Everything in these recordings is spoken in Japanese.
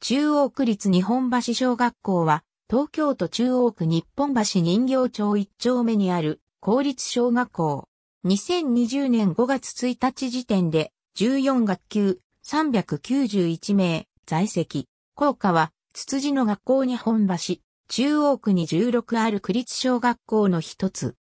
中央区立日本橋小学校は、東京都中央区日本橋人形町一丁目にある公立小学校。2020年5月1日時点で14学級391名在籍。校歌は、つつじの学校日本橋、中央区に16ある区立小学校の一つ。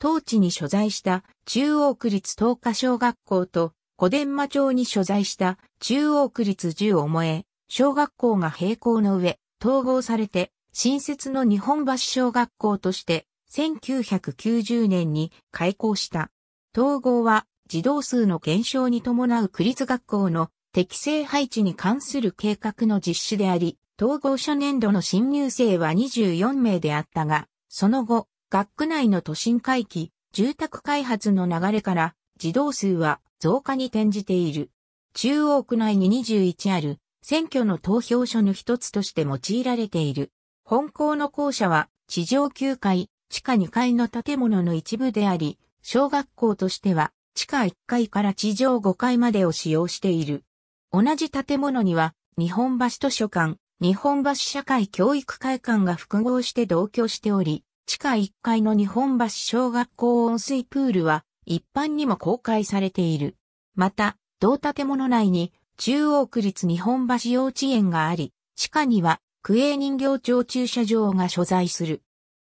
当地に所在した中央区立東華小学校と小伝馬町に所在した中央区立十尾萌小学校が並行の上、統合されて、新設の日本橋小学校として、1990年に開校した。統合は、児童数の減少に伴う区立学校の適正配置に関する計画の実施であり、統合初年度の新入生は24名であったが、その後、学区内の都心回帰、住宅開発の流れから、児童数は増加に転じている。中央区内に21ある選挙の投票所の一つとして用いられている。本校の校舎は地上9階、地下2階の建物の一部であり、小学校としては地下1階から地上5階までを使用している。同じ建物には日本橋図書館、日本橋社会教育会館が複合して同居しており、地下1階の日本橋小学校温水プールは一般にも公開されている。また、同建物内に中央区立日本橋幼稚園があり、地下には区営人形町駐車場が所在する。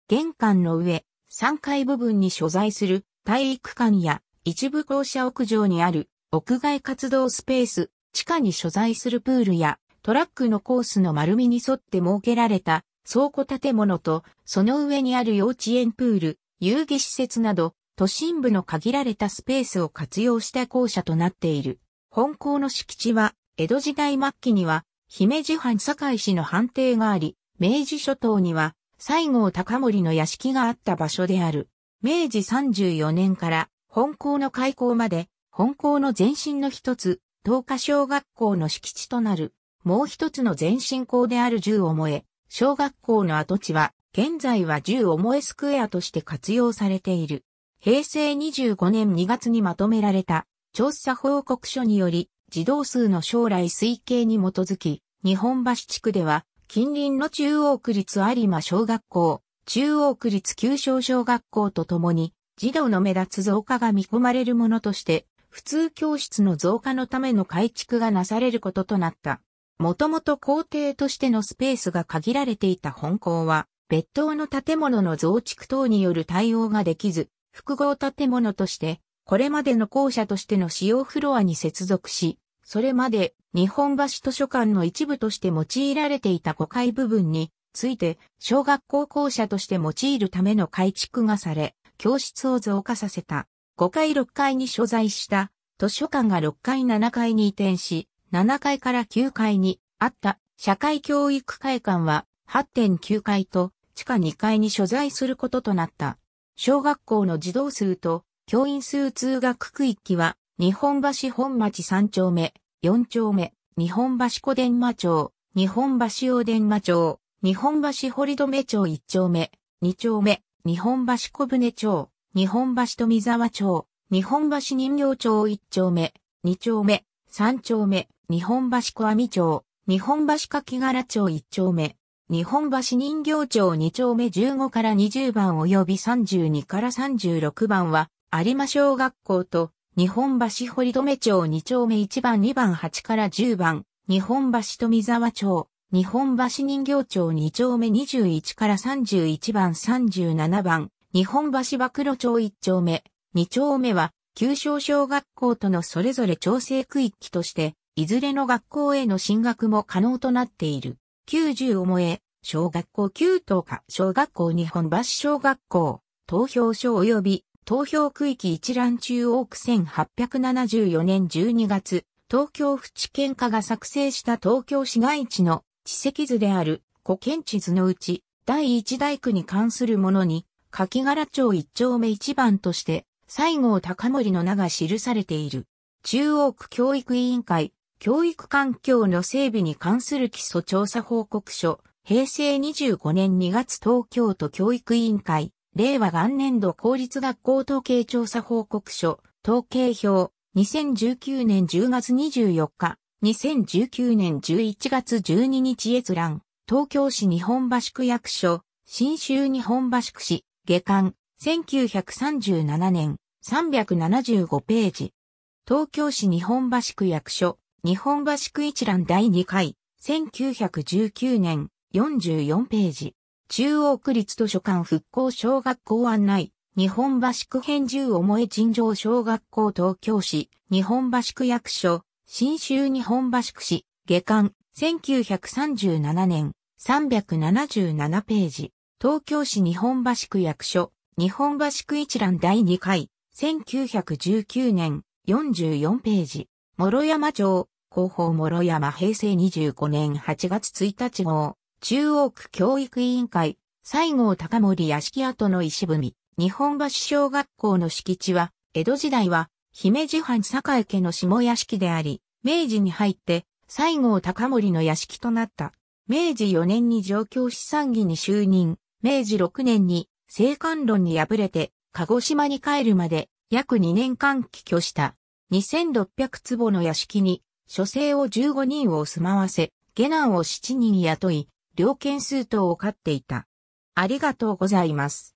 玄関の上、3階部分に所在する体育館や一部校舎屋上にある屋外活動スペース、地下に所在するプールやトラックのコースの丸みに沿って設けられた倉庫建物とその上にある幼稚園プール、遊戯施設など都心部の限られたスペースを活用した校舎となっている。本校の敷地は、江戸時代末期には、姫路藩堺市の藩邸があり、明治諸島には、西郷隆盛の屋敷があった場所である。明治34年から本校の開校まで、本校の前身の一つ、東華小学校の敷地となる、もう一つの前身校である十を燃え、小学校の跡地は、現在は十を燃えスクエアとして活用されている。平成25年2月にまとめられた調査報告書により、児童数の将来推計に基づき、日本橋地区では、近隣の中央区立有馬小学校、中央区立九小小学校とともに、児童の目立つ増加が見込まれるものとして、普通教室の増加のための改築がなされることとなった。もともと校庭としてのスペースが限られていた本校は、別棟の建物の増築等による対応ができず、複合建物としてこれまでの校舎としての使用フロアに接続し、それまで日本橋図書館の一部として用いられていた5階部分について小学校校舎として用いるための改築がされ、教室を増加させた。5階6階に所在した図書館が6階7階に移転し、7階から9階にあった社会教育会館は8.9階と地下2階に所在することとなった。小学校の児童数と教員数通学区域は、日本橋本町3丁目、4丁目、日本橋小伝馬町、日本橋大伝馬町、日本橋堀留町1丁目、2丁目、日本橋小舟町、日本橋富沢町、日本橋人形町1丁目、2丁目、3丁目、日本橋小網町、日本橋柿柄町1丁目、日本橋人形町2丁目15から20番及び32から36番は、有馬小学校と日本橋堀留町2丁目1番2番8から10番、日本橋富沢町、日本橋人形町2丁目21から31番37番、日本橋馬黒町1丁目、2丁目は、旧小小学校とのそれぞれ調整区域として、いずれの学校への進学も可能となっている。90をもえ、小学校9等か、小学校日本橋小学校、投票所及び投票区域一覧中央区1874年12月、東京府地検課が作成した東京市街地の地籍図である古県地図のうち、第一大区に関するものに、柿柄町一丁目一番として、西郷隆盛の名が記されている。中央区教育委員会、教育環境の整備に関する基礎調査報告書、平成25年2月東京都教育委員会、令和元年度公立学校統計調査報告書、統計表、2019年10月24日、2019年11月12日閲覧、東京市日本橋区役所、新州日本橋区市、下巻、1937年、375ページ。東京市日本橋区役所、日本橋区一覧第2回、1919年、44ページ。中央区立図書館復興小学校案内、日本橋区編十重え尋常小学校東京市、日本橋区役所、新州日本橋区市、下巻、1937年、377ページ、東京市日本橋区役所、日本橋区一覧第2回、1919年、44ページ、諸山町、広報諸山平成25年8月1日号、中央区教育委員会、西郷隆盛屋敷跡の石踏み、日本橋小学校の敷地は、江戸時代は、姫路藩栄家の下屋敷であり、明治に入って、西郷隆盛の屋敷となった。明治4年に上京資産議に就任、明治6年に、青函論に敗れて、鹿児島に帰るまで、約2年間帰居した。2600坪の屋敷に、書生を15人を住まわせ、下男を7人雇い、両県数等を飼っていた。ありがとうございます。